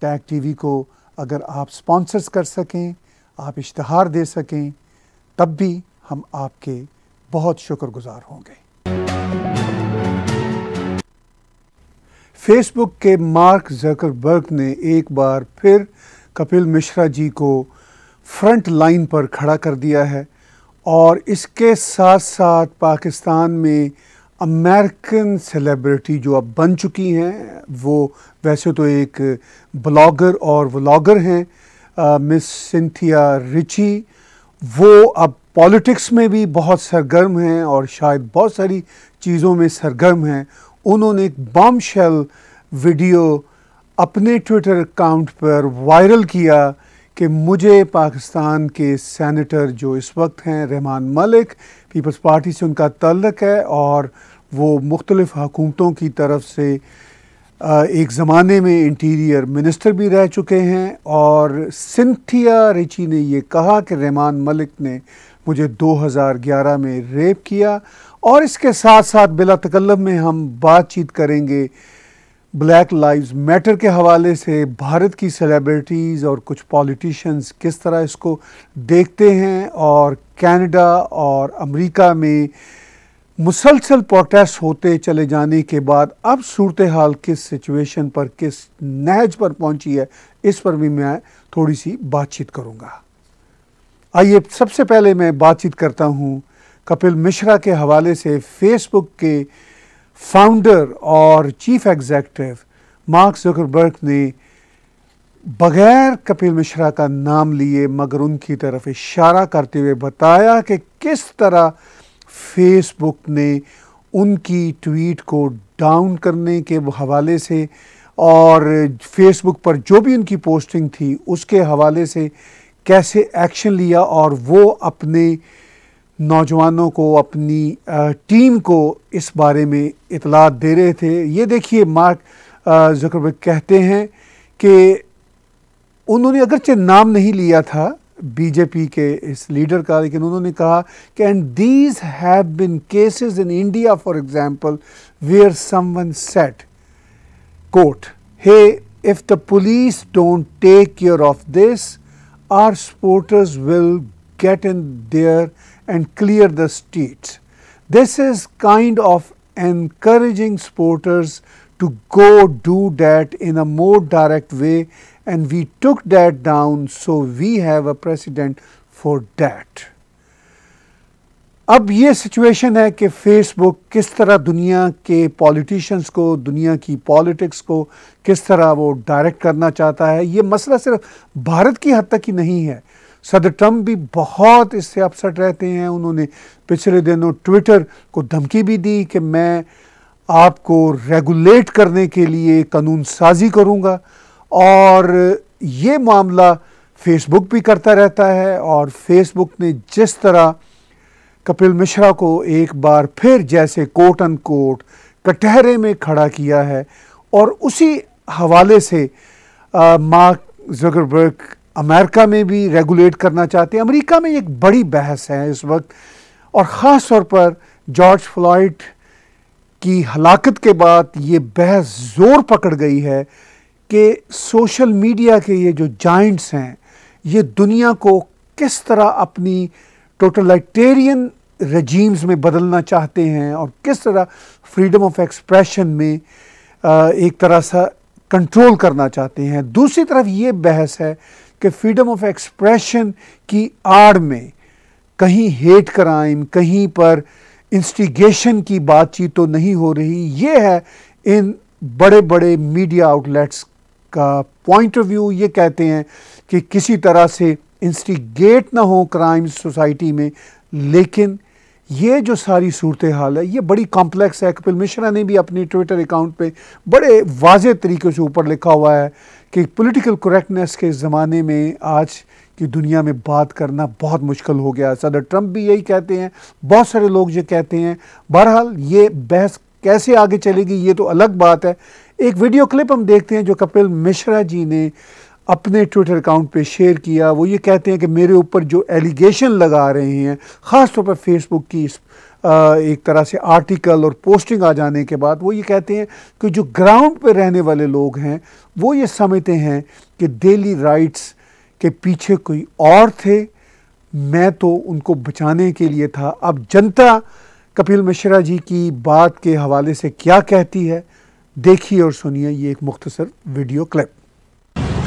Tag TV को अगर आप स्पॉन्सर्स कर सकें आप इश्तहार दे सकें तब भी हम आपके बहुत शुक्रगुजार होंगे फेसबुक के मार्क जकरबर्ग ने एक बार फिर कपिल मिश्रा जी को फ्रंट लाइन पर खड़ा कर दिया है और इसके साथ साथ पाकिस्तान में अमेरिकन सेलिब्रिटी जो अब बन चुकी हैं वो वैसे तो एक ब्लॉगर और व्लॉगर हैं मिस सिंथिया रिची वो अब पॉलिटिक्स में भी बहुत सरगर्म हैं और शायद बहुत सारी चीज़ों में सरगर्म हैं उन्होंने एक बम शेल वीडियो अपने ट्विटर अकाउंट पर वायरल किया कि मुझे पाकिस्तान के सेनेटर जो इस वक्त हैं रहमान मलिक पीपल्स पार्टी से उनका तल्लक है और वो मुख्तलिफ़ हकूमतों की तरफ से एक ज़माने में इंटीरियर मिनिस्टर भी रह चुके हैं और सिंथिया रिची ने यह कहा कि रहमान मलिक ने मुझे 2011 में रेप किया और इसके साथ साथ बिला तकल्लम में हम बातचीत करेंगे ब्लैक लाइव्स मैटर के हवाले से भारत की सेलिब्रिटीज़ और कुछ पॉलिटिशियंस किस तरह इसको देखते हैं और कनाडा और अमेरिका में मुसलसल प्रोटेस्ट होते चले जाने के बाद अब सूरत हाल किस सिचुएशन पर किस नहज पर पहुंची है इस पर भी मैं थोड़ी सी बातचीत करूंगा आइए सबसे पहले मैं बातचीत करता हूं कपिल मिश्रा के हवाले से फेसबुक के फाउंडर और चीफ एग्जेक्टिव मार्क जुकरबर्ग ने बगैर कपिल मिश्रा का नाम लिए मगर उनकी तरफ इशारा करते हुए बताया कि किस तरह फेसबुक ने उनकी ट्वीट को डाउन करने के हवाले से और फेसबुक पर जो भी उनकी पोस्टिंग थी उसके हवाले से कैसे एक्शन लिया और वो अपने नौजवानों को अपनी टीम को इस बारे में इतला दे रहे थे ये देखिए मार्क जकरबर्ग कहते हैं कि उन्होंने अगरचे नाम नहीं लिया था बीजेपी के इस लीडर का लेकिन उन्होंने कहा कि and these have been cases in India for example where someone set court hey if the police don't take care of this are supporters will get in there and clear the streets. This is kind of encouraging supporters to go do that in a more direct way and we took that down. So, we have a precedent for that. अब ये situation है कि Facebook किस तरह दुनिया के politicians को दुनिया की पॉलिटिक्स को किस तरह वो डायरेक्ट करना चाहता है ये मसला सिर्फ भारत की हद तक ही नहीं है सदर ट्रंप भी बहुत इससे अपसेट रहते हैं उन्होंने पिछले दिनों ट्विटर को धमकी भी दी कि मैं आपको रेगुलेट करने के लिए कानून साजी करूँगा और ये मामला फेसबुक भी करता रहता है और फेसबुक ने जिस तरह कपिल मिश्रा को एक बार फिर जैसे कोट अन कोट कटहरे में खड़ा किया है और उसी हवाले से मार्क जगरबर्ग अमेरिका में भी रेगुलेट करना चाहते हैं अमेरिका में एक बड़ी बहस है इस वक्त और ख़ास तौर पर जॉर्ज फ्लॉइड की हलाकत के बाद ये बहस ज़ोर पकड़ गई है कि सोशल मीडिया के ये जो जाइंट्स हैं ये दुनिया को किस तरह अपनी टोटलाइटेरियन रजीम्स में बदलना चाहते हैं और किस तरह फ्रीडम ऑफ एक्सप्रेशन में एक तरह सा कंट्रोल करना चाहते हैं दूसरी तरफ ये बहस है कि फ्रीडम ऑफ एक्सप्रेशन की आड़ में कहीं हेट क्राइम कहीं पर इंस्टिगेशन की बातचीत तो नहीं हो रही ये है इन बड़े बड़े मीडिया आउटलेट्स का पॉइंट ऑफ व्यू ये कहते हैं कि किसी तरह से इंस्टिगेट ना हो क्राइम सोसाइटी में लेकिन ये जो सारी सूरत हाल है ये बड़ी कॉम्प्लेक्स है कपिल मिश्रा ने भी अपने ट्विटर अकाउंट पे बड़े वाज तरीके से ऊपर लिखा हुआ है कि पॉलिटिकल करेक्टनेस के ज़माने में आज की दुनिया में बात करना बहुत मुश्किल हो गया सदर ट्रंप भी यही कहते हैं बहुत सारे लोग ये कहते हैं बहरहाल ये बहस कैसे आगे चलेगी ये तो अलग बात है एक वीडियो क्लिप हम देखते हैं जो कपिल मिश्रा जी ने अपने ट्विटर अकाउंट पे शेयर किया वो ये कहते हैं कि मेरे ऊपर जो एलिगेशन लगा रहे हैं ख़ास तौर पर फेसबुक की इस आ, एक तरह से आर्टिकल और पोस्टिंग आ जाने के बाद वो ये कहते हैं कि जो ग्राउंड पर रहने वाले लोग हैं वो ये समझते हैं कि डेली राइट्स के पीछे कोई और थे मैं तो उनको बचाने के लिए था अब जनता कपिल मिश्रा जी की बात के हवाले से क्या कहती है देखिए और सुनिए ये एक मुख्तसर वीडियो क्लिप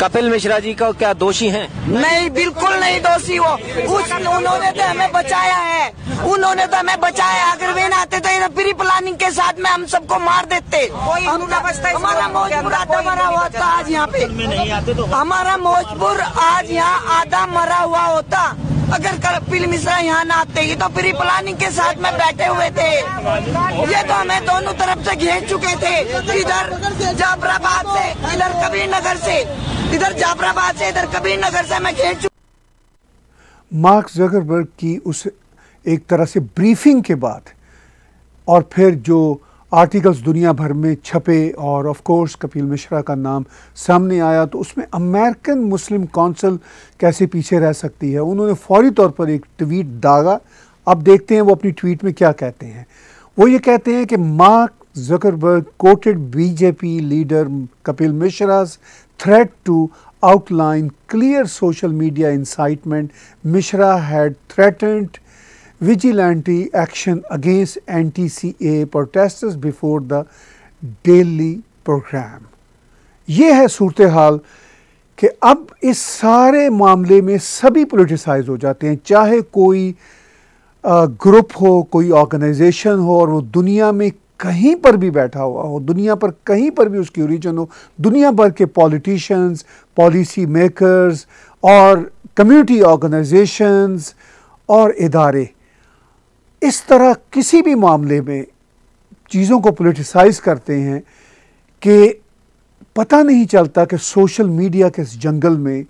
कपिल मिश्रा जी का क्या दोषी हैं? नहीं बिल्कुल नहीं दोषी वो उस उन्होंने तो हमें बचाया है उन्होंने तो हमें बचाया अगर वे ना आते तो ये प्री प्लानिंग के साथ में हम सबको मार देते हमारा मौजपुरा मरा हुआ था आज यहाँ पे तो- हमारा मौजपुर आज यहाँ आधा मरा हुआ होता अगर कपिल मिश्रा यहाँ ना आते ये तो प्री प्लानिंग के साथ में बैठे हुए थे ये तो हमें दोनों तरफ से घेर चुके थे इधर जाफराबाद से इधर कबीर नगर से इधर जाफराबाद से इधर कबीर नगर से मैं घेर चुका मार्क जगरबर्ग की उस एक तरह से ब्रीफिंग के बाद और फिर जो आर्टिकल्स दुनिया भर में छपे और ऑफ कोर्स कपिल मिश्रा का नाम सामने आया तो उसमें अमेरिकन मुस्लिम कौंसिल कैसे पीछे रह सकती है उन्होंने फौरी तौर पर एक ट्वीट दागा अब देखते हैं वो अपनी ट्वीट में क्या कहते हैं वो ये कहते हैं कि Mark Zuckerberg quoted BJP leader Kapil Mishra's threat to outline clear social media incitement Mishra had threatened vigilante action against NTCA protesters before the daily program. ये है सूरत हाल कि अब इस सारे मामले में सभी पोलिटिसाइज हो जाते हैं चाहे कोई ग्रुप हो कोई ऑर्गेनाइजेशन हो और वो दुनिया में कहीं पर भी बैठा हुआ हो दुनिया पर कहीं पर भी उसकी ओरिजन हो दुनिया भर के पॉलिटिशियंस पॉलिसी मेकर्स और कम्युनिटी ऑर्गेनाइजेशंस और इदारे इस तरह किसी भी मामले में चीज़ों को पोलिटिसाइज करते हैं कि पता नहीं चलता कि सोशल मीडिया के इस जंगल में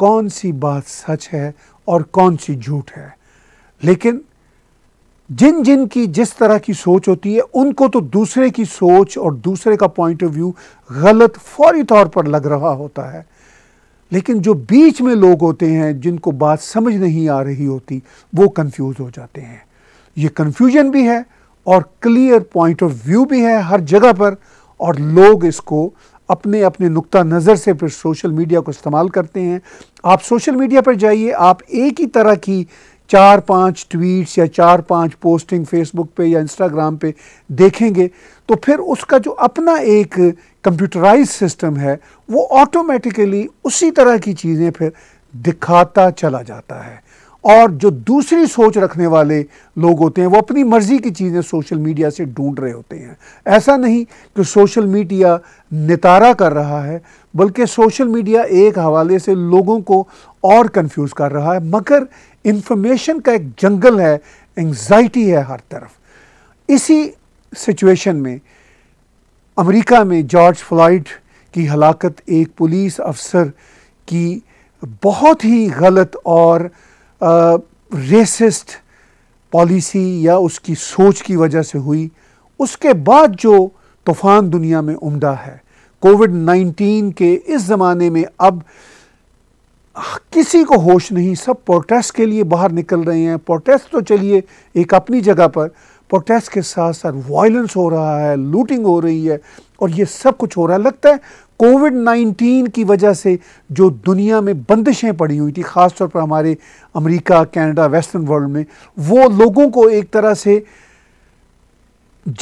कौन सी बात सच है और कौन सी झूठ है लेकिन जिन जिन की जिस तरह की सोच होती है उनको तो दूसरे की सोच और दूसरे का पॉइंट ऑफ व्यू गलत फौरी तौर पर लग रहा होता है लेकिन जो बीच में लोग होते हैं जिनको बात समझ नहीं आ रही होती वो कंफ्यूज हो जाते हैं ये कन्फ्यूजन भी है और क्लियर पॉइंट ऑफ व्यू भी है हर जगह पर और लोग इसको अपने अपने नुक्ता नज़र से फिर सोशल मीडिया को इस्तेमाल करते हैं आप सोशल मीडिया पर जाइए आप एक ही तरह की चार पांच ट्वीट्स या चार पांच पोस्टिंग फेसबुक पे या इंस्टाग्राम पे देखेंगे तो फिर उसका जो अपना एक कंप्यूटराइज सिस्टम है वो ऑटोमेटिकली उसी तरह की चीज़ें फिर दिखाता चला जाता है और जो दूसरी सोच रखने वाले लोग होते हैं वो अपनी मर्ज़ी की चीज़ें सोशल मीडिया से ढूंढ रहे होते हैं ऐसा नहीं कि सोशल मीडिया नितारा कर रहा है बल्कि सोशल मीडिया एक हवाले से लोगों को और कंफ्यूज कर रहा है मगर इन्फॉर्मेशन का एक जंगल है एंजाइटी है हर तरफ इसी सिचुएशन में अमेरिका में जॉर्ज फ्लाइट की हलाकत एक पुलिस अफसर की बहुत ही गलत और रेसिस्ट पॉलिसी या उसकी सोच की वजह से हुई उसके बाद जो तूफ़ान दुनिया में उमदा है कोविड 19 के इस ज़माने में अब किसी को होश नहीं सब प्रोटेस्ट के लिए बाहर निकल रहे हैं प्रोटेस्ट तो चलिए एक अपनी जगह पर प्रोटेस्ट के साथ साथ वायलेंस हो रहा है लूटिंग हो रही है और ये सब कुछ हो रहा है लगता है कोविड 19 की वजह से जो दुनिया में बंदिशें पड़ी हुई थी ख़ासतौर पर हमारे अमेरिका कनाडा वेस्टर्न वर्ल्ड में वो लोगों को एक तरह से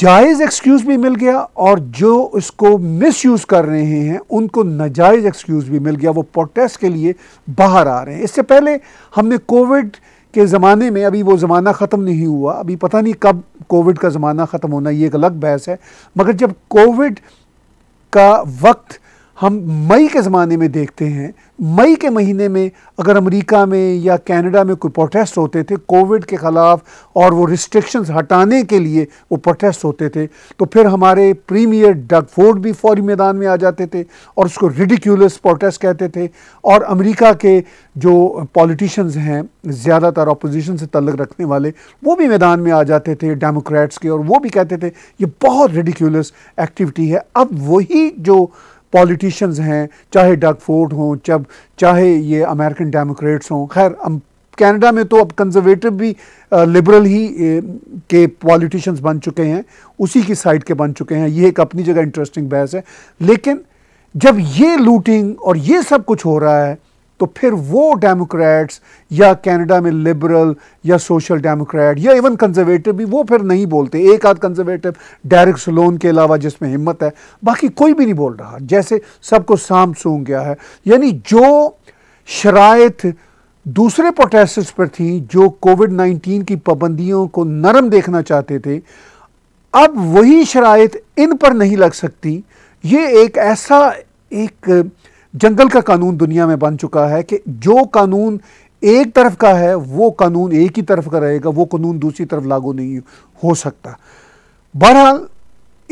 जायज़ एक्सक्यूज़ भी मिल गया और जो इसको मिसयूज़ कर रहे हैं उनको नाजायज़ एक्सक्यूज़ भी मिल गया वो प्रोटेस्ट के लिए बाहर आ रहे हैं इससे पहले हमने कोविड के ज़माने में अभी वो ज़माना ख़त्म नहीं हुआ अभी पता नहीं कब कोविड का ज़माना ख़त्म होना ये एक अलग बहस है मगर जब कोविड का वक्त हम मई के ज़माने में देखते हैं मई के महीने में अगर अमेरिका में या कनाडा में कोई प्रोटेस्ट होते थे कोविड के ख़िलाफ़ और वो रिस्ट्रिक्शंस हटाने के लिए वो प्रोटेस्ट होते थे तो फिर हमारे प्रीमियर डग फोर्ड भी फौरी मैदान में आ जाते थे और उसको रिडिक्यूलस प्रोटेस्ट कहते थे और अमेरिका के जो पॉलिटिशियंस हैं ज़्यादातर अपोजिशन से तल्लक रखने वाले वो भी मैदान में आ जाते थे डेमोक्रेट्स के और वो भी कहते थे ये बहुत रिडिक्यूलस एक्टिविटी है अब वही जो पॉलिटिशियंस हैं चाहे डग फोर्ड हों जब चाहे ये अमेरिकन डेमोक्रेट्स हों खैर कनाडा में तो अब कंजर्वेटिव भी लिबरल ही ए, के पॉलिटिशियंस बन चुके हैं उसी की साइड के बन चुके हैं ये एक अपनी जगह इंटरेस्टिंग बहस है लेकिन जब ये लूटिंग और ये सब कुछ हो रहा है तो फिर वो डेमोक्रेट्स या कनाडा में लिबरल या सोशल डेमोक्रेट या इवन कंजर्वेटिव भी वो फिर नहीं बोलते एक आध कंजर्वेटिव डायरेक्ट सलोन के अलावा जिसमें हिम्मत है बाकी कोई भी नहीं बोल रहा जैसे सबको साम सूंघ गया है यानी जो शराय दूसरे प्रोटेस्ट पर थी जो कोविड नाइन्टीन की पाबंदियों को नरम देखना चाहते थे अब वही शराय इन पर नहीं लग सकती ये एक ऐसा एक जंगल का कानून दुनिया में बन चुका है कि जो कानून एक तरफ का है वो कानून एक ही तरफ का रहेगा वो कानून दूसरी तरफ लागू नहीं हो सकता बहरहाल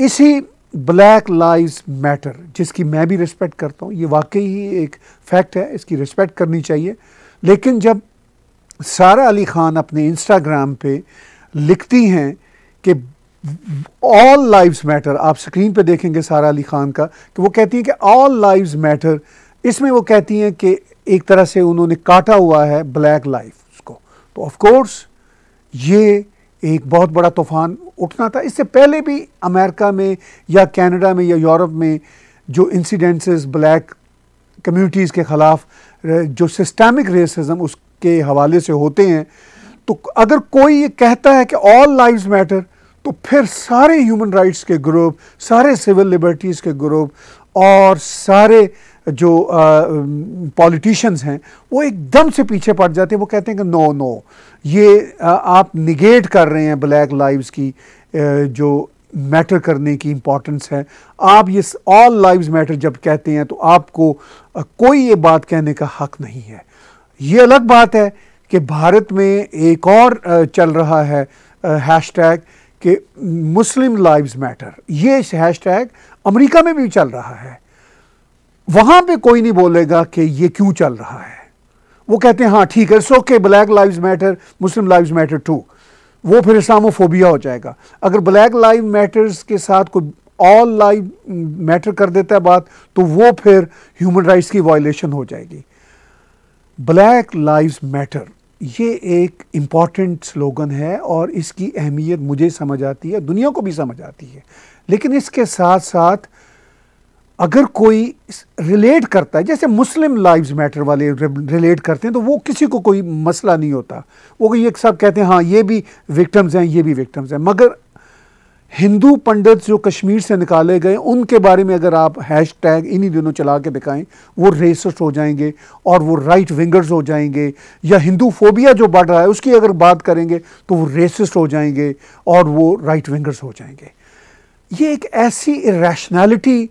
इसी ब्लैक लाइव्स मैटर जिसकी मैं भी रिस्पेक्ट करता हूँ ये वाकई ही एक फैक्ट है इसकी रिस्पेक्ट करनी चाहिए लेकिन जब सारा अली खान अपने इंस्टाग्राम पे लिखती हैं कि ऑल लाइव्स मैटर आप स्क्रीन पे देखेंगे सारा अली खान का कि वो कहती हैं कि ऑल लाइव्स मैटर इसमें वो कहती हैं कि एक तरह से उन्होंने काटा हुआ है ब्लैक लाइफ को तो ऑफ कोर्स ये एक बहुत बड़ा तूफान उठना था इससे पहले भी अमेरिका में या कनाडा में या यूरोप में जो इंसिडेंसेस ब्लैक कम्युनिटीज़ के ख़िलाफ़ जो सिस्टमिक रेसिज्म उसके हवाले से होते हैं तो अगर कोई ये कहता है कि ऑल लाइव्स मैटर तो फिर सारे ह्यूमन राइट्स के ग्रुप सारे सिविल लिबर्टीज़ के ग्रुप और सारे जो पॉलिटिशियंस हैं वो एकदम से पीछे पड़ जाते हैं वो कहते हैं कि नो नो ये आ, आप निगेट कर रहे हैं ब्लैक लाइव्स की आ, जो मैटर करने की इम्पॉर्टेंस है आप ये ऑल लाइव्स मैटर जब कहते हैं तो आपको आ, कोई ये बात कहने का हक नहीं है ये अलग बात है कि भारत में एक और चल रहा है हैश टैग कि मुस्लिम लाइव्स मैटर ये हैश टैग अमरीका में भी चल रहा है वहां पे कोई नहीं बोलेगा कि ये क्यों चल रहा है वो कहते हैं हाँ ठीक है सो के black lives matter Muslim lives matter too वो फिर इस्लामोफोबिया हो जाएगा अगर ब्लैक लाइव मैटर्स के साथ कोई ऑल लाइव मैटर कर देता है बात तो वो फिर ह्यूमन राइट्स की वायलेशन हो जाएगी ब्लैक लाइव्स मैटर ये एक इम्पॉर्टेंट स्लोगन है और इसकी अहमियत मुझे समझ आती है दुनिया को भी समझ आती है लेकिन इसके साथ साथ अगर कोई रिलेट करता है जैसे मुस्लिम लाइव्स मैटर वाले रिलेट करते हैं तो वो किसी को कोई मसला नहीं होता वो ये सब कहते हैं हाँ ये भी विक्टम्स हैं ये भी विक्टम्स हैं मगर हिंदू पंडित जो कश्मीर से निकाले गए उनके बारे में अगर आप हैश टैग इन्हीं दिनों चला के दिखाएं वो रेसिस्ट हो जाएंगे और वो राइट विंगर्स हो जाएंगे या हिंदू फोबिया जो बढ़ रहा है उसकी अगर बात करेंगे तो वो रेसिस्ट हो जाएंगे और वो राइट विंगर्स हो जाएंगे ये एक ऐसी इरेशनैलिटी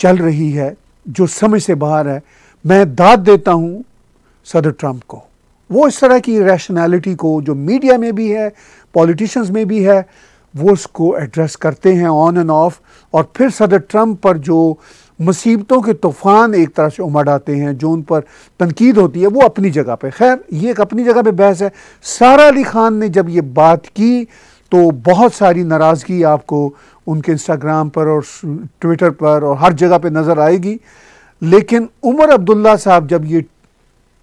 चल रही है जो समझ से बाहर है मैं दाद देता हूँ सदर ट्रंप को वो इस तरह की रैशनैलिटी को जो मीडिया में भी है पॉलिटिशियंस में भी है वो उसको एड्रेस करते हैं ऑन एंड ऑफ और फिर सदर ट्रम्प पर जो मुसीबतों के तूफ़ान एक तरह से उमड़ आते हैं जो उन पर तनकीद होती है वो अपनी जगह पे खैर ये एक अपनी जगह पे बहस है सारा अली ख़ान ने जब ये बात की तो बहुत सारी नाराज़गी आपको उनके इंस्टाग्राम पर और ट्विटर पर और हर जगह पे नज़र आएगी लेकिन उमर अब्दुल्ला साहब जब ये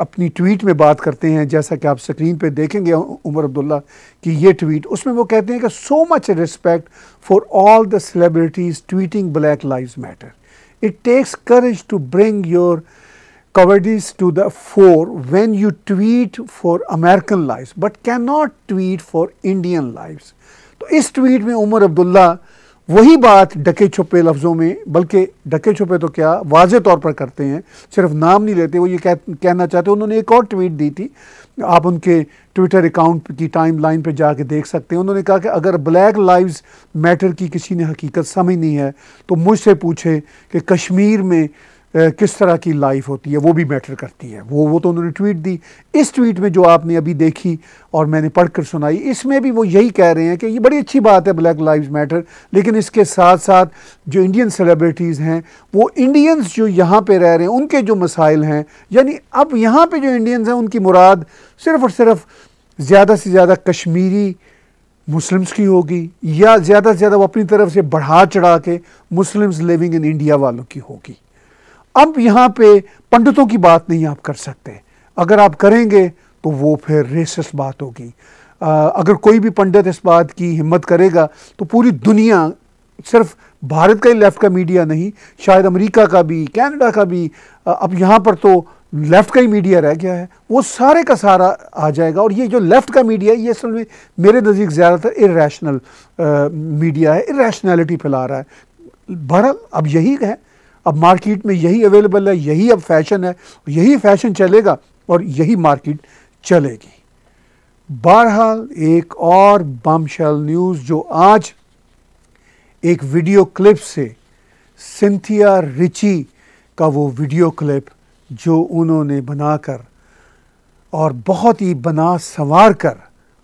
अपनी ट्वीट में बात करते हैं जैसा कि आप स्क्रीन पे देखेंगे उमर अब्दुल्ला की ये ट्वीट उसमें वो कहते हैं कि so much respect for all the celebrities tweeting black live matter it takes courage to bring your cowardice to the fore when you tweet for American live but can not tweet for Indian live तो इस tweet में उमर अब्दुल्ला वही बात decay छुपे लफ्ज़ों में बल्कि decay छुपे तो क्या वाज तौर पर करते हैं सिर्फ नाम नहीं लेते वो ये कह, कहना चाहते उन्होंने एक और ट्वीट दी थी आप उनके ट्विटर अकाउंट की टाइम लाइन पर जाके देख सकते हैं उन्होंने कहा कि अगर ब्लैक लाइव्स मैटर की किसी ने हकीकत समझ नहीं है तो मुझसे पूछे कि कश्मीर में किस तरह की लाइफ होती है वो भी मैटर करती है वो वो तो उन्होंने ट्वीट दी इस ट्वीट में जो आपने अभी देखी और मैंने पढ़कर सुनाई इसमें भी वो यही कह रहे हैं कि ये बड़ी अच्छी बात है ब्लैक लाइव्स मैटर लेकिन इसके साथ साथ जो इंडियन सेलिब्रिटीज़ हैं वो इंडियंस जो यहाँ पे रह रहे हैं उनके जो मसाइल हैं यानी अब यहाँ पर जो इंडियंस हैं उनकी मुराद सिर्फ़ और सिर्फ ज़्यादा से ज़्यादा कश्मीरी मुस्लिम्स की होगी या ज़्यादा से ज़्यादा वो अपनी तरफ से बढ़ा चढ़ा के मुस्लिम्स लिविंग इन इंडिया वालों की होगी अब यहाँ पे पंडितों की बात नहीं आप कर सकते अगर आप करेंगे तो वो फिर रेसिस बात होगी अगर कोई भी पंडित इस बात की हिम्मत करेगा तो पूरी दुनिया सिर्फ भारत का ही लेफ़्ट का मीडिया नहीं शायद अमेरिका का भी कनाडा का भी अब यहाँ पर तो लेफ़्ट का ही मीडिया रह गया है वो सारे का सारा आ जाएगा और ये जो लेफ़्ट का मीडिया है ये असल में मेरे नज़दीक ज़्यादातर इरेशनल मीडिया है इरेशनैलिटी फैला रहा है बहरहाल अब यही है अब मार्केट में यही अवेलेबल है यही अब फैशन है यही फैशन चलेगा और यही मार्केट चलेगी बहरहाल एक और बमशेल न्यूज़ जो आज एक वीडियो क्लिप से सिंथिया रिची का वो वीडियो क्लिप जो उन्होंने बनाकर और बहुत ही बना संवार कर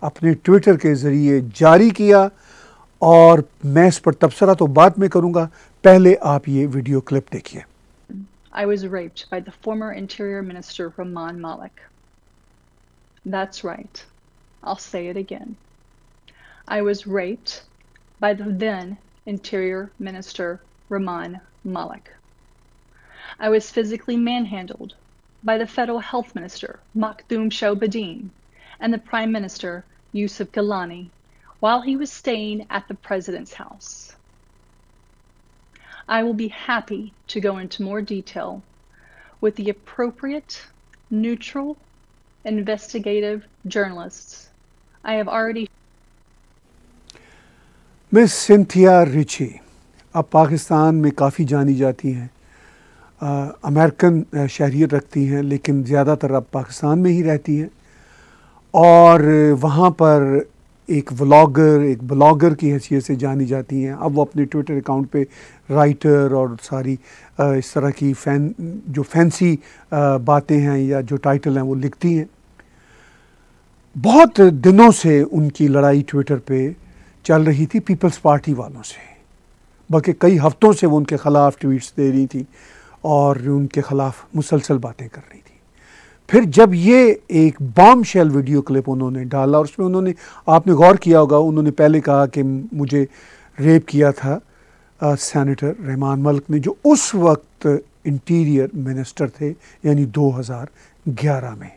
अपने ट्विटर के ज़रिए जारी किया और मैं इस पर तबसरा तो बाद में करूँगा पहले आप ये वीडियो क्लिप देखिए I was raped by the former Interior Minister Rahman Malik. That's right. I'll say it again. I was raped by the then Interior Minister Rahman Malik. I was physically manhandled by the federal health minister Makhdoom Shobadin and the prime minister Yusuf Gilani while he was staying at the president's house. I will be happy to go into more detail with the appropriate, neutral, investigative journalists. I have already. Miss Cynthia Ritchie अब पाकिस्तान में काफ़ी जानी जाती हैं American शहरीत रखती हैं लेकिन ज़्यादातर अब पाकिस्तान में ही रहती हैं और वहाँ पर एक व्लॉगर एक ब्लॉगर की हैसियत से जानी जाती हैं अब वो अपने ट्विटर अकाउंट पे राइटर और सारी इस तरह की फैन जो फैंसी बातें हैं या जो टाइटल हैं वो लिखती हैं बहुत दिनों से उनकी लड़ाई ट्विटर पे चल रही थी पीपल्स पार्टी वालों से बल्कि कई हफ्तों से वो उनके ख़िलाफ़ ट्वीट्स दे रही थी और उनके ख़िलाफ़ मुसलसल बातें कर रही थी फिर जब ये एक बॉम शेल वीडियो क्लिप उन्होंने डाला और उसमें उन्होंने आपने गौर किया होगा उन्होंने पहले कहा कि मुझे रेप किया था सेनेटर सैनिटर रहमान मलिक ने जो उस वक्त इंटीरियर मिनिस्टर थे यानी 2011 में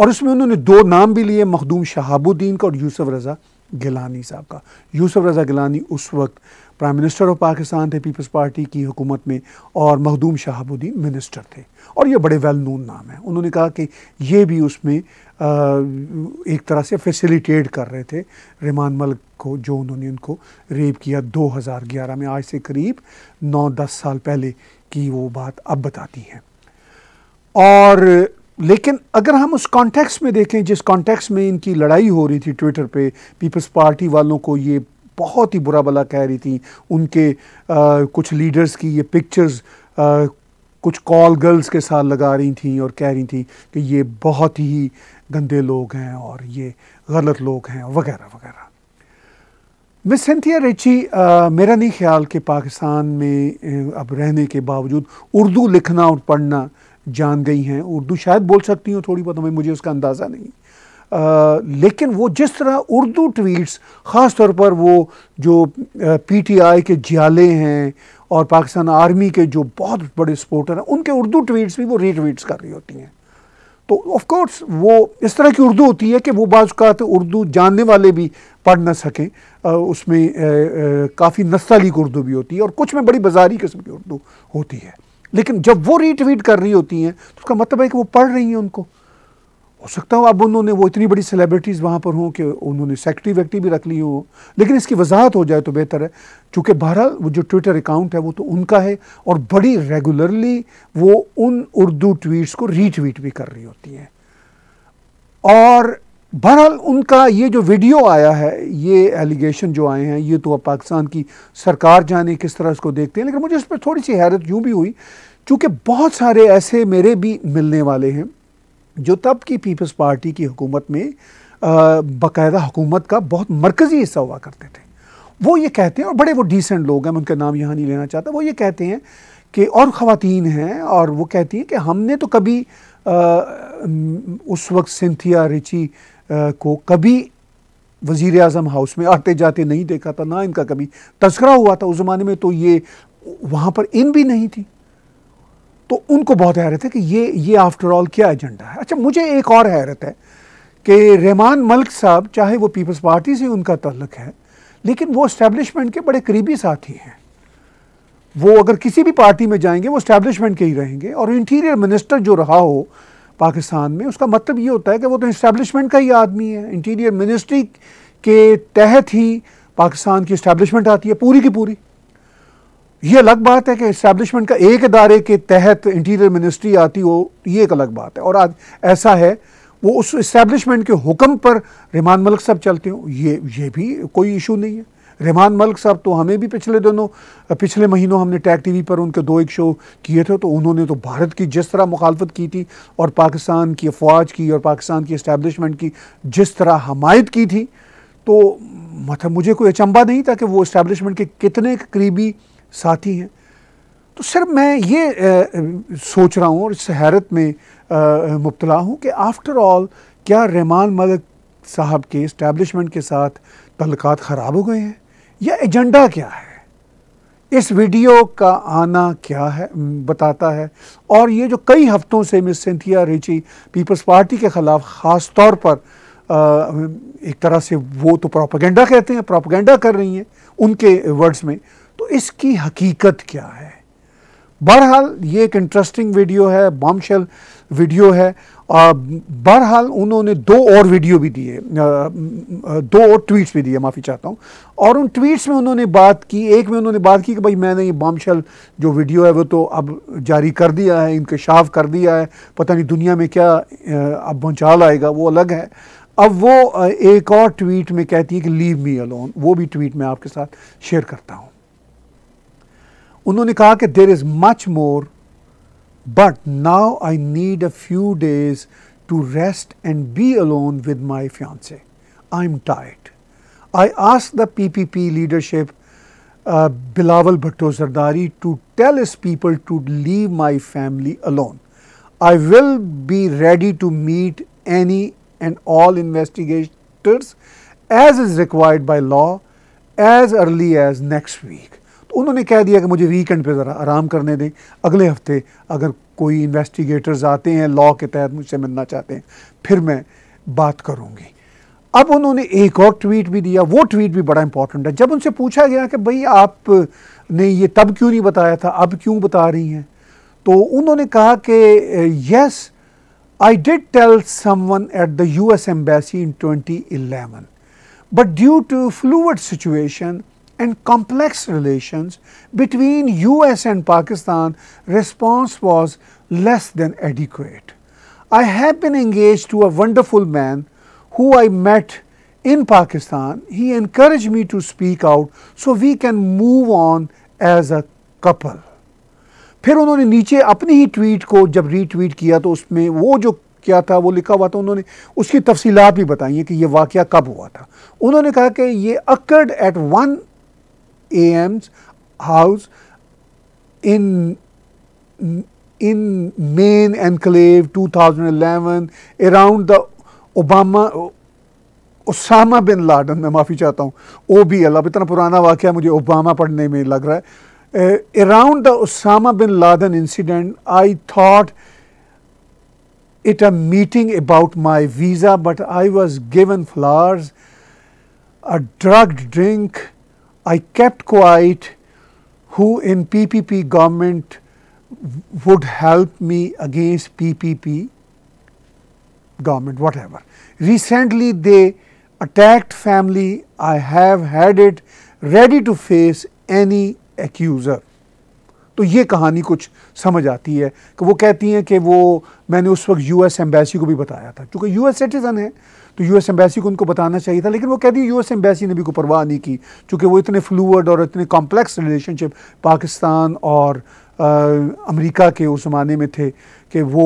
और उसमें उन्होंने दो नाम भी लिए मखदूम शहाबुद्दीन का और यूसुफ रज़ा गिलानी साहब का यूसुफ रज़ा गिलानी उस वक्त प्राइम मिनिस्टर ऑफ पाकिस्तान थे पीपल्स पार्टी की हुकूमत में और मखदूम शहाबुद्दीन मिनिस्टर थे और ये बड़े वेल नोन नाम हैं उन्होंने कहा कि ये भी उसमें आ, एक तरह से फैसिलिटेट कर रहे थे रहमान मलिक को जो उन्होंने उनको रेप किया 2011 में आज से करीब 9-10 साल पहले की वो बात अब बताती हैं और लेकिन अगर हम उस कॉन्टेक्स्ट में देखें जिस कॉन्टेक्स्ट में इनकी लड़ाई हो रही थी ट्विटर पे पीपल्स पार्टी वालों को ये बहुत ही बुरा भला कह रही थी उनके आ, कुछ लीडर्स की ये पिक्चर्स आ, कुछ कॉल गर्ल्स के साथ लगा रही थी और कह रही थी कि ये बहुत ही गंदे लोग हैं और ये गलत लोग हैं वगैरह वगैरह मिस सेंथिया रेची मेरा नहीं ख्याल कि पाकिस्तान में अब रहने के बावजूद उर्दू लिखना और पढ़ना जान गई हैं उर्दू शायद बोल सकती हूँ थोड़ी बहुत हमें मुझे उसका अंदाज़ा नहीं आ, लेकिन वो जिस तरह उर्दू ट्वीट्स ख़ास तौर पर वो जो पीटीआई के जियाले हैं और पाकिस्तान आर्मी के जो बहुत बड़े सपोर्टर हैं उनके उर्दू ट्वीट्स भी वो रीट्वीट्स कर रही होती हैं तो ऑफ कोर्स वो इस तरह की उर्दू होती है कि वो बात उर्दू जानने वाले भी पढ़ ना सकें उसमें काफ़ी नस्तालीक उर्दू भी होती है और कुछ में बड़ी बाजारी किस्म की उर्दू होती है लेकिन जब वो रीट्वीट कर रही होती हैं तो उसका मतलब है कि वो पढ़ रही हैं उनको हो सकता हो अब उन्होंने वो इतनी बड़ी सेलिब्रिटीज़ वहाँ पर हों कि उन्होंने सेक्रेटरी वैक्ट्री भी रख ली हो लेकिन इसकी वजाहत हो जाए तो बेहतर है चूँकि बहरहाल वो जो ट्विटर अकाउंट है वो तो उनका है और बड़ी रेगुलरली वो उन उर्दू ट्वीट्स को रीट्वीट भी कर रही होती हैं और बहरहाल उनका ये जो वीडियो आया है ये एलिगेशन जो आए हैं ये तो अब पाकिस्तान की सरकार जाने किस तरह इसको देखते हैं लेकिन मुझे इस पर थोड़ी सी हैरत यूँ भी हुई चूँकि बहुत सारे ऐसे मेरे भी मिलने वाले हैं जो तब की पीपल्स पार्टी की हुकूमत में बाकायदा हुकूमत का बहुत मरकज़ी हिस्सा हुआ करते थे वो ये कहते हैं और बड़े वो डिसेंट लोग हैं मैं उनका नाम यहाँ नहीं लेना चाहता वो ये कहते हैं कि और ख़वान हैं और वो कहती हैं कि हमने तो कभी आ, उस वक्त सिंथिया रिची आ, को कभी वज़ी अजम हाउस में आते जाते नहीं देखा था ना इनका कभी तस्करा हुआ था उस ज़माने में तो ये वहाँ पर इन भी नहीं थी तो उनको बहुत हैरत है कि ये ये आफ्टर ऑल क्या एजेंडा है अच्छा मुझे एक और हैरत है कि रहमान मलिक साहब चाहे वो पीपल्स पार्टी से उनका तल्लक है लेकिन वो इस्टेब्लिशमेंट के बड़े करीबी साथी हैं वो अगर किसी भी पार्टी में जाएंगे वो इस्टेब्लिशमेंट के ही रहेंगे और इंटीरियर मिनिस्टर जो रहा हो पाकिस्तान में उसका मतलब ये होता है कि वो तो इस्टेब्लिशमेंट का ही आदमी है इंटीरियर मिनिस्ट्री के तहत ही पाकिस्तान की इस्टेब्लिशमेंट आती है पूरी की पूरी ये अलग बात है कि इस्टेब्लिशमेंट का एक इदारे के तहत इंटीरियर मिनिस्ट्री आती हो ये एक अलग बात है और आज ऐसा है वो उस इस्टेब्लिशमेंट के हुक्म पर रहमान मलिक साहब चलते हो ये ये भी कोई इशू नहीं है रहमान मलिक साहब तो हमें भी पिछले दोनों पिछले महीनों हमने टैग टीवी पर उनके दो एक शो किए थे तो उन्होंने तो भारत की जिस तरह मुखालफत की थी और पाकिस्तान की अफवाज की और पाकिस्तान की इस्टेब्लिशमेंट की जिस तरह हमायत की थी तो मतलब मुझे कोई अचंबा नहीं था कि वो इस्टेब्लिशमेंट के कितने करीबी साथी हैं तो सर मैं ये आ, सोच रहा हूँ और इस हैरत में आ, मुबतला हूँ कि आफ्टर ऑल क्या रहमान मलिक साहब के इस्टेबलिशमेंट के साथ तल्लक ख़राब हो गए हैं या एजेंडा क्या है इस वीडियो का आना क्या है बताता है और ये जो कई हफ्तों से Miss Cynthia Ritchie People's Party के ख़िलाफ़ ख़ास तौर पर आ, एक तरह से वो तो प्रोपागेंडा कहते हैं प्रोपागेंडा कर रही हैं उनके वर्ड्स में तो इसकी हकीकत क्या है बहरहाल ये एक इंटरेस्टिंग वीडियो है बॉम्बशेल वीडियो है और बहरहाल उन्होंने दो और वीडियो भी दिए दो और ट्वीट्स भी दिए माफ़ी चाहता हूँ और उन ट्वीट्स में उन्होंने बात की एक में उन्होंने बात की कि भाई मैंने ये बॉम्बशेल जो वीडियो है वो तो अब जारी कर दिया है इंकशाफ कर दिया है पता नहीं दुनिया में क्या अब भूचाल आएगा वो अलग है अब वो एक और ट्वीट में कहती है कि लीव मी अलोन वो भी ट्वीट मैं आपके साथ शेयर करता हूँ उन्होंने कहा कि there is much more but now I need a few days to rest and be alone with my fiance I am I ask the PPP leadership, uh, Bilawal Bhutto Zardari, to tell his people to leave my family alone. I will be ready to meet any and all investigators as is required by law as early as next week. उन्होंने कह दिया कि मुझे weekend पे ज़रा आराम करने दें अगले हफ्ते अगर कोई इन्वेस्टिगेटर्स आते हैं लॉ के तहत मुझसे मिलना चाहते हैं फिर मैं बात करूँगी अब उन्होंने एक और ट्वीट भी दिया वो ट्वीट भी बड़ा इंपॉर्टेंट है जब उनसे पूछा गया कि भाई आपने ये तब क्यों नहीं बताया था अब क्यों बता रही हैं तो उन्होंने कहा कि yes I did tell someone at the US embassy in 2011 but due to fluid situation and complex relations between US and Pakistan, response was less than adequate. I have been engaged to a wonderful man who I met in Pakistan. He encouraged me to speak out so we can move on as a couple. फिर उन्होंने नीचे अपनी ही tweet को जब retweet किया तो उसमें वो जो क्या था वो लिखा हुआ था उन्होंने उसकी तफसीलात भी बताई है कि ये वाकया कब हुआ था उन्होंने कहा कि ये occurred at one AM's house in in main enclave 2011 around the Obama Osama bin Laden मैं माफ़ी चाहता हूँ ओ बी एल अब इतना पुराना वाक़ मुझे ओबामा पढ़ने में लग रहा है around the Osama bin Laden incident I thought it a meeting about my visa, but I was given flowers, a drugged drink, I kept quiet who in PPP government would help me against PPP government whatever. Recently they attacked family I have had it ready to face any accuser. तो ये कहानी कुछ समझ आती है कि वो कहती हैं कि वो मैंने उस वक्त यूएस एम्बेसी को भी बताया था क्योंकि यूएस सिटीज़न है तो यूएस एम्बेसी को उनको बताना चाहिए था लेकिन वो कह दी यूएस एम्बेसी ने भी कोई परवाह नहीं की चूँकि वो इतने फ्लूड और इतने कॉम्प्लेक्स रिलेशनशिप पाकिस्तान और अमेरिका के उस ज़माने में थे कि वो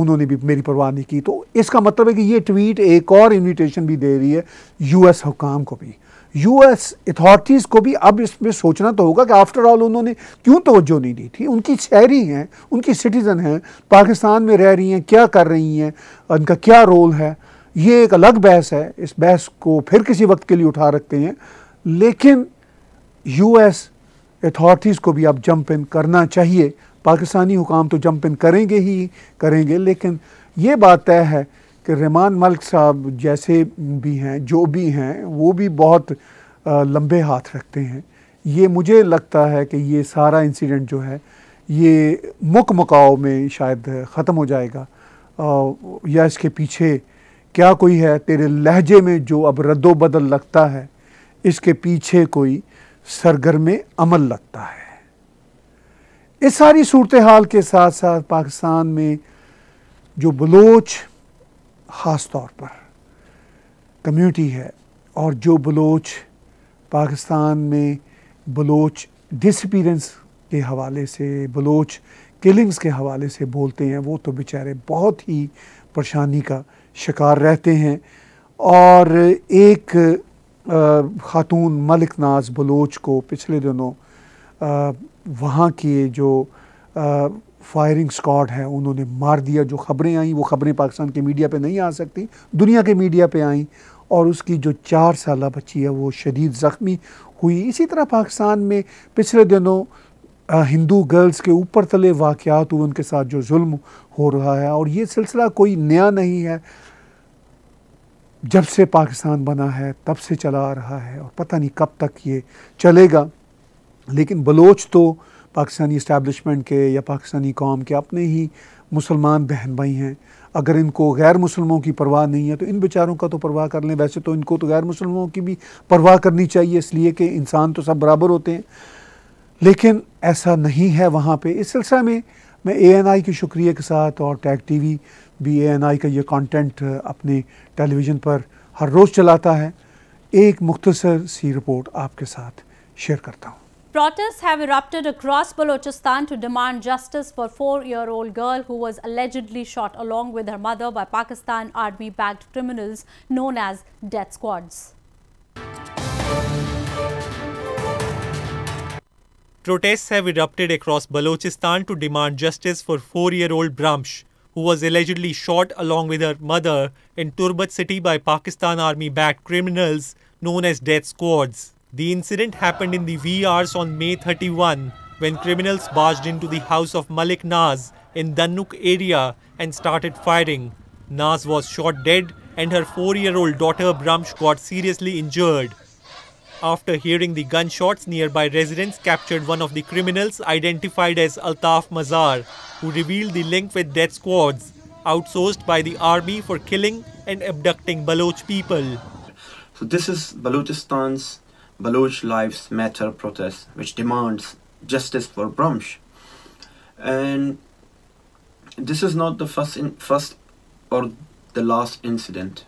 उन्होंने भी मेरी परवाह नहीं की तो इसका मतलब है कि ये ट्वीट एक और इन्विटेशन भी दे रही है एस हुकाम को भी यूएस अथॉरिटीज़ को भी अब इसमें सोचना तो होगा कि आफ्टर ऑल उन्होंने क्यों तोज्जो नहीं दी थी उनकी शहरी हैं उनकी सिटीज़न हैं पाकिस्तान में रह रही हैं क्या कर रही हैं उनका क्या रोल है ये एक अलग बहस है इस बहस को फिर किसी वक्त के लिए उठा रखते हैं लेकिन यूएस अथॉरिटीज़ को भी अब जंप इन करना चाहिए पाकिस्तानी हुकाम तो जंप इन करेंगे ही करेंगे लेकिन ये बात तय है कि रहमान मलिक साहब जैसे भी हैं जो भी हैं वो भी बहुत लंबे हाथ रखते हैं ये मुझे लगता है कि ये सारा इंसिडेंट जो है ये मुख मकाओ में शायद ख़त्म हो जाएगा आ, या इसके पीछे क्या कोई है तेरे लहजे में जो अब रद्दोबदल लगता है इसके पीछे कोई सरगर्म अमल लगता है इस सारी सूरत हाल के साथ साथ पाकिस्तान में जो बलोच ख़ास तौर पर कम्यूनिटी है और जो बलोच पाकिस्तान में बलोच डिसपीरेंस के हवाले से बलोच किलिंग्स के हवाले से बोलते हैं वो तो बेचारे बहुत ही परेशानी का शिकार रहते हैं और एक ख़ातून मलिक नाज बलोच को पिछले दिनों वहाँ के जो आ, फायरिंग स्कॉड है उन्होंने मार दिया जो ख़बरें आईं वो ख़बरें पाकिस्तान के मीडिया पे नहीं आ सकती दुनिया के मीडिया पे आई और उसकी जो चार साल बच्ची है वो शदीद ज़ख्मी हुई इसी तरह पाकिस्तान में पिछले दिनों हिंदू गर्ल्स के ऊपर तले वाक़ हुए उनके साथ जो जुल्म हो रहा है और ये सिलसिला कोई नया नहीं है जब से पाकिस्तान बना है तब से चला आ रहा है और पता नहीं कब तक ये चलेगा लेकिन बलोच तो पाकिस्तानी इस्टेबलिशमेंट के या पाकिस्तानी कौम के अपने ही मुसलमान बहन भाई हैं अगर इनको गैर मुसलमों की परवाह नहीं है तो इन बेचारों का तो परवाह कर लें वैसे तो इनको तो गैर मुसलमों की भी परवाह करनी चाहिए इसलिए कि इंसान तो सब बराबर होते हैं लेकिन ऐसा नहीं है वहाँ पर इस सिलसिला में मैं ए के शुक्रिया के साथ और टैग टीवी भी ए का ये कंटेंट अपने टेलीविज़न पर हर रोज़ चलाता है एक मुख्तसर सी रिपोर्ट आपके साथ शेयर करता हूँ Protests have erupted across Balochistan to demand justice for four-year-old girl who was allegedly shot along with her mother by Pakistan army-backed criminals known as death squads. Protests have erupted across Balochistan to demand justice for four-year-old Bramsh, who was allegedly shot along with her mother in Turbat city by Pakistan Army-backed criminals known as death squads. The incident happened in the wee on May 31 when criminals barged into the house of Malik Naz in Danook area and started firing. Naz was shot dead and her four-year-old daughter Bramsh got seriously injured. After hearing the gunshots, nearby residents captured one of the criminals identified as Altaf Mazar, who revealed the link with death squads outsourced by the army for killing and abducting Baloch people. So this is Balochistan's Baloch Lives Matter protest, which demands justice for Brahmsh. And this is not the first, in, first or the last incident,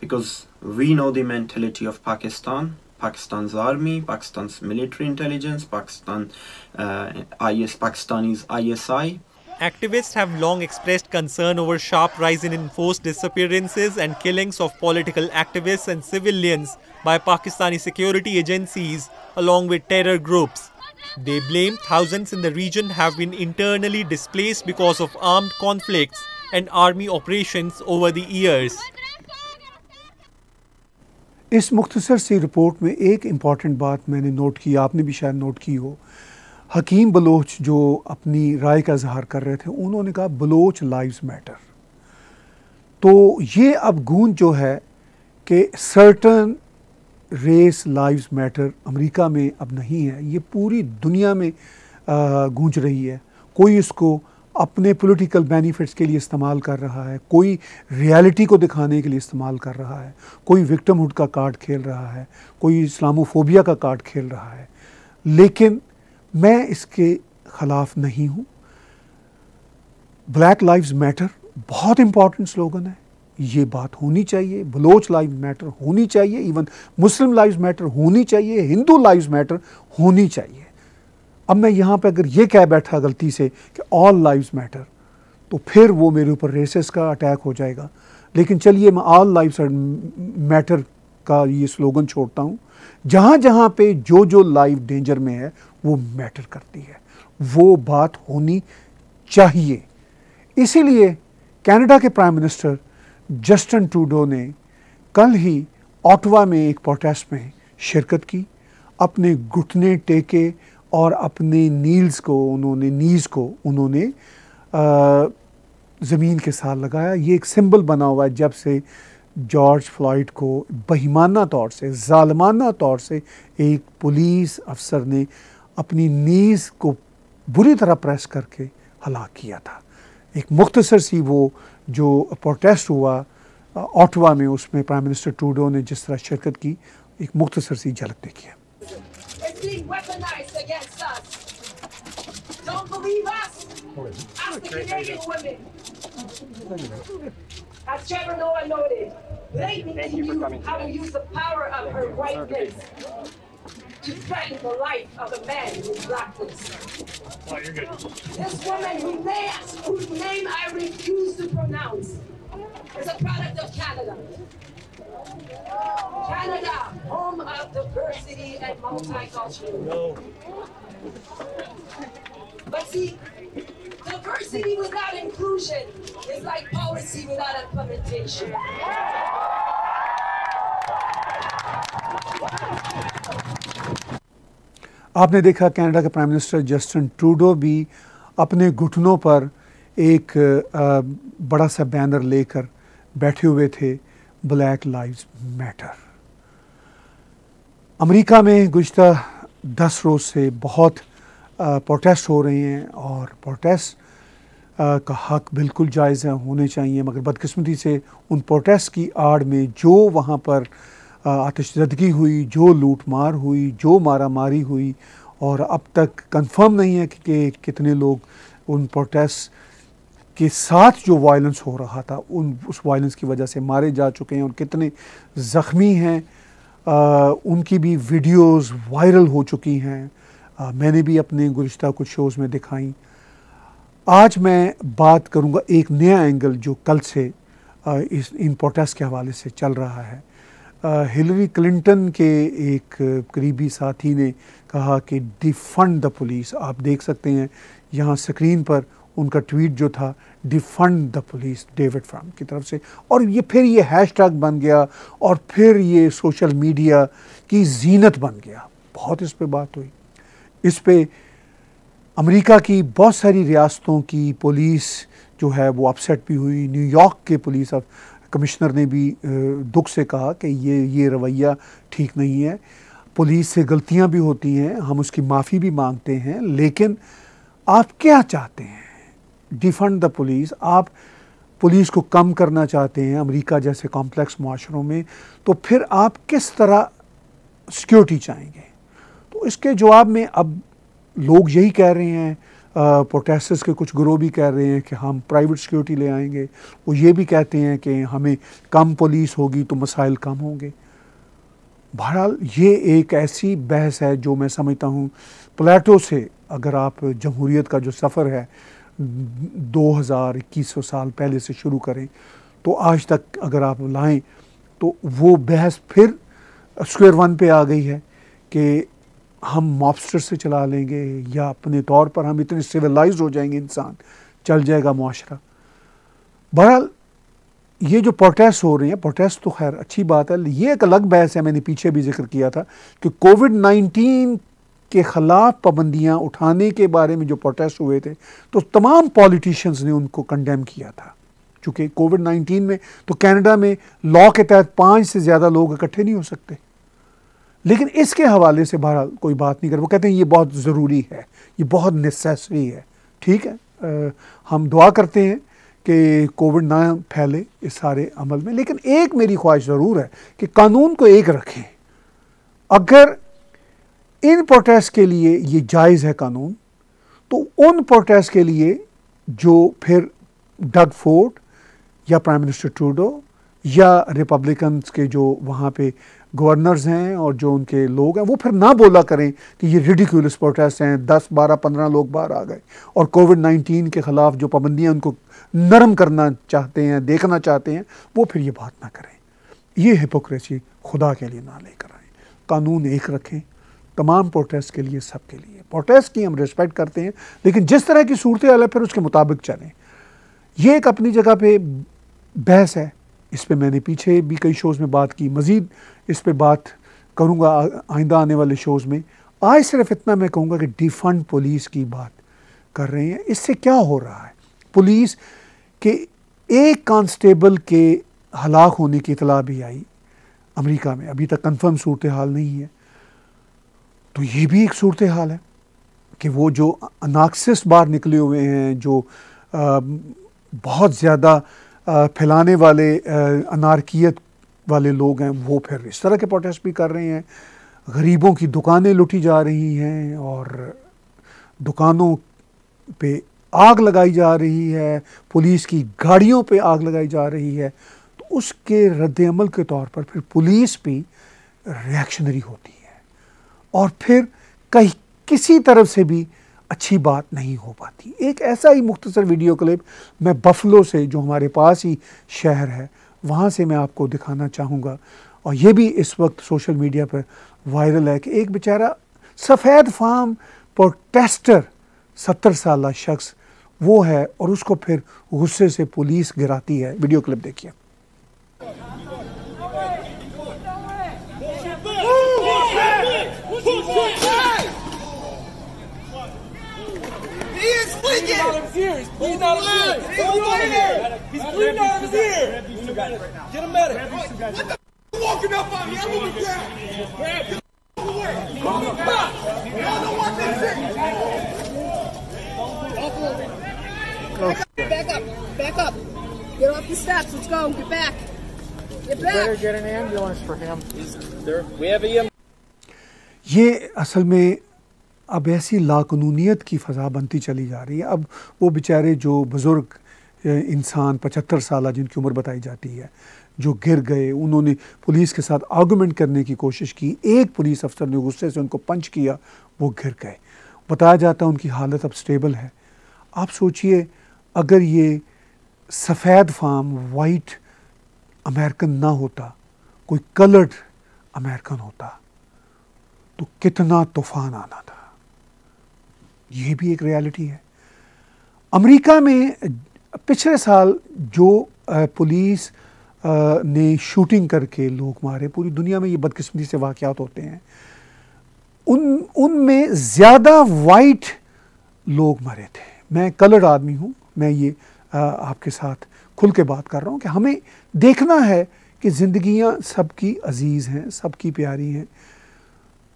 because we know the mentality of Pakistan, Pakistan's army, Pakistan's military intelligence, Pakistan uh, IS, Pakistani's ISI. Activists have long expressed concern over sharp rise in enforced disappearances and killings of political activists and civilians by Pakistani security agencies along with terror groups. They blame thousands in the region have been internally displaced because of armed conflicts and army operations over the years. इस मुख्तसर सी report में एक important बात मैंने note की आपने भी शायद नोट की हो हकीम बलोच जो अपनी राय का इजहार कर रहे थे उन्होंने कहा बलोच लाइव्स मैटर तो ये अब गूंज जो है कि certain race lives matter America में अब नहीं है ये पूरी दुनिया में गूंज रही है कोई इसको अपने पॉलिटिकल बेनिफिट्स के लिए इस्तेमाल कर रहा है कोई रियलिटी को दिखाने के लिए इस्तेमाल कर रहा है कोई विक्टमहुड का कार्ड खेल रहा है कोई इस्लामोफोबिया का कार्ड खेल रहा है लेकिन मैं इसके ख़िलाफ़ नहीं हूँ ब्लैक लाइव्स मैटर बहुत इंपॉर्टेंट स्लोगन है ये बात होनी चाहिए बलोच लाइव मैटर होनी चाहिए इवन मुस्लिम लाइव्स मैटर होनी चाहिए हिंदू लाइव्स मैटर होनी चाहिए अब मैं यहाँ पे अगर ये कह बैठा गलती से कि ऑल लाइव मैटर तो फिर वो मेरे ऊपर रेसिस का अटैक हो जाएगा लेकिन चलिए मैं ऑल लाइव मैटर का ये स्लोगन छोड़ता हूँ जहाँ जहाँ पे जो जो लाइफ डेंजर में है वो मैटर करती है वो बात होनी चाहिए इसीलिए कनाडा के प्राइम मिनिस्टर जस्टिन टूडो ने कल ही ऑटवा में एक प्रोटेस्ट में शिरकत की अपने घुटने टेके और अपने नील्स को उन्होंने नीज को उन्होंने ज़मीन के साथ लगाया ये एक सिंबल बना हुआ है जब से जॉर्ज फ्लॉइड को बहिमाना तौर से ालमाना तौर से एक पुलिस अफसर ने अपनी नीज को बुरी तरह प्रेस करके हलाक किया था एक मुख्तसर सी वो जो प्रोटेस्ट हुआ ऑटवा में उसमें प्राइम मिनिस्टर टूडो ने जिस तरह शिरकत की एक मुख्तसर सी झलक देखी है They're being weaponized against us. Don't believe us? Ask the Canadian women. As Trevor Noah noted, they think you knew how to use the power of her whiteness to threaten the life of a man with blackness. Oh, you're good. This woman whose name, whose name I refuse to pronounce is a product of Canada. Canada, home of diversity and multicultural. No. But see, diversity without inclusion is like policy without implementation. आपने देखा Canada के prime minister Justin Trudeau भी अपने घुटनों पर एक बड़ा सा बैनर लेकर बैठे हुए थे ब्लैक लाइफ मैटर अमेरिका में गुज्त दस रोज़ से बहुत प्रोटेस्ट हो रहे हैं और प्रोटेस्ट का हक बिल्कुल जायज़ होने चाहिए मगर बदकस्मती से उन प्रोटेस्ट की आड़ में जो वहाँ पर आतिशदगी हुई जो लूट मार हुई जो मारा मारी हुई और अब तक कंफर्म नहीं है कि, कि कितने लोग उन प्रोटेस्ट के साथ जो वायलेंस हो रहा था उन उस वायलेंस की वजह से मारे जा चुके हैं और कितने ज़ख्मी हैं आ, उनकी भी वीडियोस वायरल हो चुकी हैं आ, मैंने भी अपने गुज्त कुछ शोज़ में दिखाई आज मैं बात करूंगा एक नया एंगल जो कल से आ, इस इन प्रोटेस्ट के हवाले से चल रहा है हिलरी क्लिंटन के एक करीबी साथी ने कहा कि डिफंड द पुलिस आप देख सकते हैं यहाँ स्क्रीन पर उनका ट्वीट जो था defund the police David Frum की तरफ से और ये फिर ये हैशटैग बन गया और फिर ये सोशल मीडिया की जीनत बन गया बहुत इस पर बात हुई इस पर अमरीका की बहुत सारी रियासतों की पुलिस जो है वो अपसेट भी हुई न्यूयॉर्क के पुलिस कमिश्नर ने भी दुख से कहा कि ये ये रवैया ठीक नहीं है पुलिस से गलतियां भी होती हैं हम उसकी माफ़ी भी मांगते हैं लेकिन आप क्या चाहते हैं डिफंड द पुलिस आप पुलिस को कम करना चाहते हैं अमेरिका जैसे कॉम्प्लेक्स माशरों में तो फिर आप किस तरह सिक्योरिटी चाहेंगे तो इसके जवाब में अब लोग यही कह रहे हैं प्रोटेस्टर्स के कुछ ग्रोह भी कह रहे हैं कि हम प्राइवेट सिक्योरिटी ले आएंगे वो ये भी कहते हैं कि हमें कम पुलिस होगी तो मसाइल कम होंगे बहरहाल ये एक ऐसी बहस है जो मैं समझता हूँ प्लेटो से अगर आप जमहूरीत का जो सफ़र है दो हज़ार इक्कीस सौ साल पहले से शुरू करें तो आज तक अगर आप लाएं तो वो बहस फिर स्क्वायर वन पे आ गई है कि हम मॉबस्टर से चला लेंगे या अपने तौर पर हम इतने सिविलाइज हो जाएंगे इंसान चल जाएगा माशरा बहरहाल ये जो प्रोटेस्ट हो रहे हैं प्रोटेस्ट तो खैर अच्छी बात है ये एक अलग बहस है मैंने पीछे भी जिक्र किया था कि कोविड नाइन्टीन के ख़िलाफ़ पाबंदियाँ उठाने के बारे में जो प्रोटेस्ट हुए थे तो तमाम पॉलिटिशियंस ने उनको कंडेम किया था चूँकि कोविड नाइन्टीन में तो कनाडा में लॉ के तहत पाँच से ज़्यादा लोग इकट्ठे नहीं हो सकते लेकिन इसके हवाले से बहरहाल कोई बात नहीं कर वो कहते हैं ये बहुत ज़रूरी है ये बहुत नेसेसरी है ठीक है आ, हम दुआ करते हैं कि कोविड ना फैले इस सारे अमल में लेकिन एक मेरी ख्वाहिश ज़रूर है कि कानून को एक रखें अगर इन प्रोटेस्ट के लिए ये जायज़ है कानून तो उन प्रोटेस्ट के लिए जो फिर डग फोर्ट या प्राइम मिनिस्टर ट्रूडो या रिपब्लिकन्स के जो वहाँ पे गवर्नर्स हैं और जो उनके लोग हैं वो फिर ना बोला करें कि ये रिडिकुलस प्रोटेस्ट हैं दस बारह पंद्रह लोग बाहर आ गए और कोविड नाइन्टीन के ख़िलाफ़ जो पाबंदियाँ उनको नरम करना चाहते हैं देखना चाहते हैं वो फिर ये बात ना करें ये हिपोक्रेसी खुदा के लिए ना लेकर आए कानून एक रखें तमाम प्रोटेस्ट के लिए सब के लिए प्रोटेस्ट की हम रिस्पेक्ट करते हैं लेकिन जिस तरह की सूरत हाल है फिर उसके मुताबिक चलें यह एक अपनी जगह पे बहस है इस पर मैंने पीछे भी कई शोज़ में बात की मज़ीद इस पर बात करूँगा आइंदा आने वाले शोज़ में आज सिर्फ इतना मैं कहूँगा कि डिफंड पुलिस की बात कर रहे हैं इससे क्या हो रहा है पुलिस के एक कांस्टेबल के हलाक होने की इतला भी आई अमेरिका में अभी तक कंफर्म सूरत हाल नहीं है तो ये भी एक सूरत हाल है कि वो जो अनाक्सिस बाहर निकले हुए हैं जो आ, बहुत ज़्यादा फैलाने वाले अनारकियत वाले लोग हैं वो फिर इस तरह के प्रोटेस्ट भी कर रहे हैं गरीबों की दुकानें लुटी जा रही हैं और दुकानों पे आग लगाई जा रही है पुलिस की गाड़ियों पे आग लगाई जा रही है तो उसके रद्द अमल के तौर पर फिर पुलिस भी रिएक्शनरी होती है और फिर कहीं किसी तरफ से भी अच्छी बात नहीं हो पाती एक ऐसा ही मुख्तसर वीडियो क्लिप मैं बफलो से जो हमारे पास ही शहर है वहाँ से मैं आपको दिखाना चाहूँगा और ये भी इस वक्त सोशल मीडिया पर वायरल है कि एक बेचारा सफ़ेद फार्म प्रोटेस्टर सत्तर साल शख्स वो है और उसको फिर गुस्से से पुलिस गिराती है वीडियो क्लिप देखिए He is flicking! out of his ear. He's bleeding out of his ear. He's bleeding out of his ear. He's bleeding out of his ear. Get a medic. What the walking up on me? I'm on the ground. Grab him. Away. Call the cops. Y'all know what this is. Back up. Back up. Get off the steps. Let's go. Get back. Get back. You better get an ambulance for him. there, we have EMT. ये असल में अब ऐसी लाकनूनीत की फ़जा बनती चली जा रही है अब वो बेचारे जो बुज़ुर्ग इंसान पचहत्तर साल जिनकी उम्र बताई जाती है जो गिर गए उन्होंने पुलिस के साथ आर्गूमेंट करने की कोशिश की एक पुलिस अफसर ने गुस्से से उनको पंच किया वो गिर गए बताया जाता उनकी हालत अब स्टेबल है आप सोचिए अगर ये सफ़ेद फार्म वाइट अमेरिकन ना होता कोई कलर्ड अमेरिकन होता तो कितना तूफान आना था ये भी एक रियलिटी है अमेरिका में पिछले साल जो पुलिस ने शूटिंग करके लोग मारे पूरी दुनिया में ये बदकिस्मती से वाकयात होते हैं उन उनमें ज़्यादा वाइट लोग मरे थे मैं कलर्ड आदमी हूँ मैं ये आपके साथ खुल के बात कर रहा हूँ कि हमें देखना है कि ज़िंदगियाँ सबकी अजीज़ हैं सबकी प्यारी हैं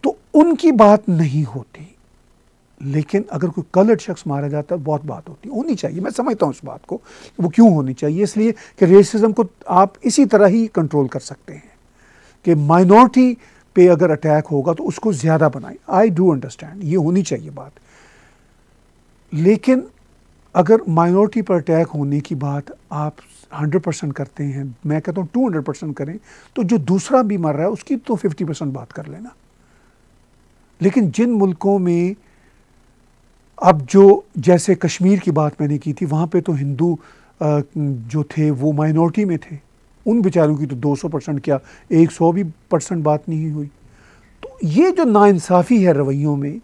तो उनकी बात नहीं होती लेकिन अगर कोई कलर्ड शख्स मारा जाता है बहुत बात होती है होनी चाहिए मैं समझता हूँ उस बात को वो क्यों होनी चाहिए इसलिए कि रेसिज्म को आप इसी तरह ही कंट्रोल कर सकते हैं कि माइनॉरिटी पे अगर अटैक होगा तो उसको ज़्यादा बनाए आई डू अंडरस्टैंड ये होनी चाहिए बात लेकिन अगर माइनॉरिटी पर अटैक होने की बात आप 100 परसेंट करते हैं मैं कहता हूँ 200 परसेंट करें तो जो दूसरा भी मर रहा है उसकी तो 50 परसेंट बात कर लेना लेकिन जिन मुल्कों में अब जो जैसे कश्मीर की बात मैंने की थी वहाँ पे तो हिंदू जो थे वो माइनॉरिटी में थे उन बेचारों की तो 200 परसेंट क्या 100 भी परसेंट बात नहीं हुई तो ये जो नासाफ़ी है रवैयों में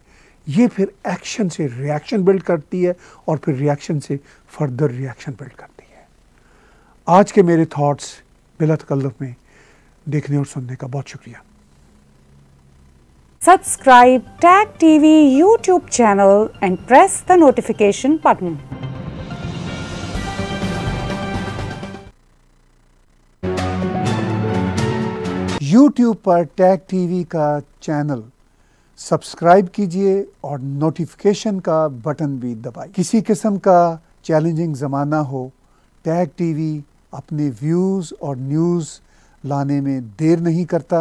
ये फिर एक्शन से रिएक्शन बिल्ड करती है और फिर रिएक्शन से फर्दर रिएक्शन बिल्ड करती है आज के मेरे थाट्स बिला तकल्लफ में देखने और सुनने का बहुत शुक्रिया subscribe Tag TV YouTube channel and press the notification button YouTube पर टैग टीवी का चैनल सब्सक्राइब कीजिए और नोटिफिकेशन का बटन भी दबाइए किसी किस्म का चैलेंजिंग ज़माना हो टैग टीवी अपने व्यूज़ और न्यूज़ लाने में देर नहीं करता